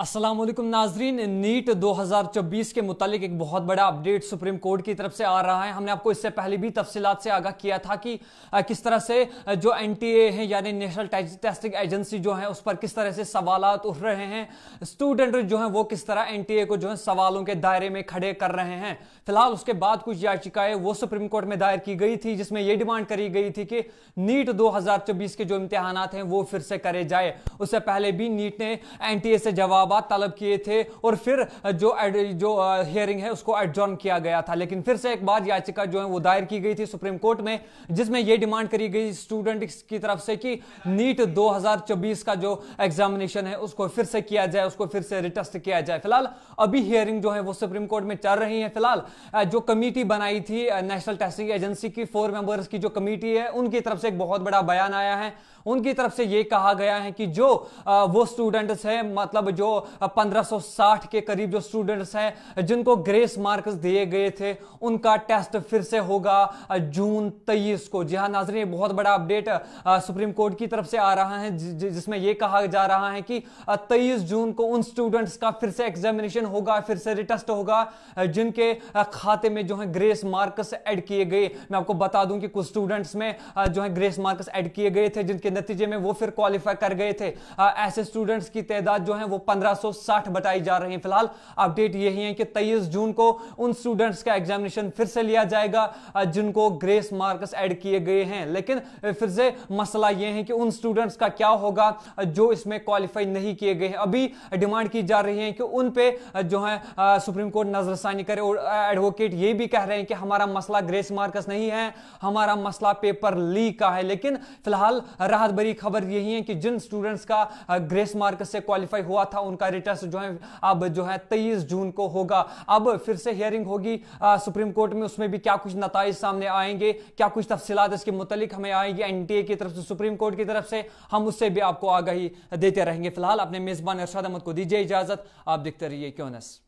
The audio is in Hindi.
असलम नाजरीन नीट 2024 के मुतालिक एक बहुत बड़ा अपडेट सुप्रीम कोर्ट की तरफ से आ रहा है हमने आपको इससे पहले भी तफसीत से आगाह किया था कि किस तरह से जो एन टी ए है यानी नेशनल टेस्टिंग एजेंसी जो है उस पर किस तरह से सवाल उठ रहे हैं स्टूडेंट जो है वो किस तरह एन टी ए को जो है सवालों के दायरे में खड़े कर रहे हैं फिलहाल उसके बाद कुछ याचिकाएं वो सुप्रीम कोर्ट में दायर की गई थी जिसमें यह डिमांड करी गई थी कि नीट दो हजार चौबीस के जो इम्तहान हैं वो फिर से करे जाए उससे पहले भी नीट ने एन टी ए से जवाब जवाब तलब किए थे और फिर जो जो हियरिंग है उसको एडजॉर्न किया गया था लेकिन फिर से एक बार याचिका जो है वो दायर की गई थी सुप्रीम कोर्ट में जिसमें यह डिमांड करी गई स्टूडेंट की तरफ से कि नीट 2024 का जो एग्जामिनेशन है उसको फिर से किया जाए उसको फिर से रिटेस्ट किया जाए फिलहाल अभी हियरिंग जो है वो सुप्रीम कोर्ट में चल रही है फिलहाल जो कमेटी बनाई थी नेशनल टेस्टिंग एजेंसी की फोर मेंबर्स की जो कमेटी है उनकी तरफ से एक बहुत बड़ा बयान आया है उनकी तरफ से यह कहा गया है कि जो वो स्टूडेंट्स हैं मतलब जो 1560 के करीब जो स्टूडेंट्स हैं जिनको ग्रेस मार्क्स दिए गए थे उनका टेस्ट फिर से होगा जून तेईस को जी हाँ नाजरी बहुत बड़ा अपडेट सुप्रीम कोर्ट की तरफ से आ रहा है जिसमें यह कहा जा रहा है कि तेईस जून को उन स्टूडेंट्स का फिर से एग्जामिनेशन होगा फिर से रिटेस्ट होगा जिनके खाते में जो है ग्रेस मार्क्स एड किए गए मैं आपको बता दूं कि कुछ स्टूडेंट्स में जो है ग्रेस मार्क्स एड किए गए थे जिनके नतीजे में वो फिर क्वालिफाई कर गए थे ऐसे स्टूडेंट्स की तादाद जो है वो पंद्रह 1560 बताई जा रही है फिलहाल अपडेट यही है कि 23 जून को उन स्टूडेंट्स का एग्जामिनेशन फिर से लिया जाएगा जिनको ग्रेस मार्क्स ऐड किए गए हैं लेकिन फिर से मसला यह है कि उन स्टूडेंट्स का क्या होगा जो इसमें क्वालिफाई नहीं किए गए अभी डिमांड की जा रही है कि उन पे जो है सुप्रीम कोर्ट नजरसानी करे और एडवोकेट ये भी कह रहे हैं कि हमारा मसला ग्रेस मार्कस नहीं है हमारा मसला पेपर लीक का है लेकिन फिलहाल राहत भरी खबर यही है कि जिन स्टूडेंट्स का ग्रेस मार्कस से क्वालिफाई हुआ था उनका उनका रिटर्स जो है अब जो है तेईस जून को होगा अब फिर से हियरिंग होगी सुप्रीम कोर्ट में उसमें भी क्या कुछ नतज सामने आएंगे क्या कुछ तफसीत इसके मुतलिक हमें आएगी ए की तरफ से सुप्रीम कोर्ट की तरफ से हम उससे भी आपको आगाही देते रहेंगे फिलहाल अपने मेजबान इरशाद अहमद को दीजिए इजाजत आप देखते रहिए क्यों नस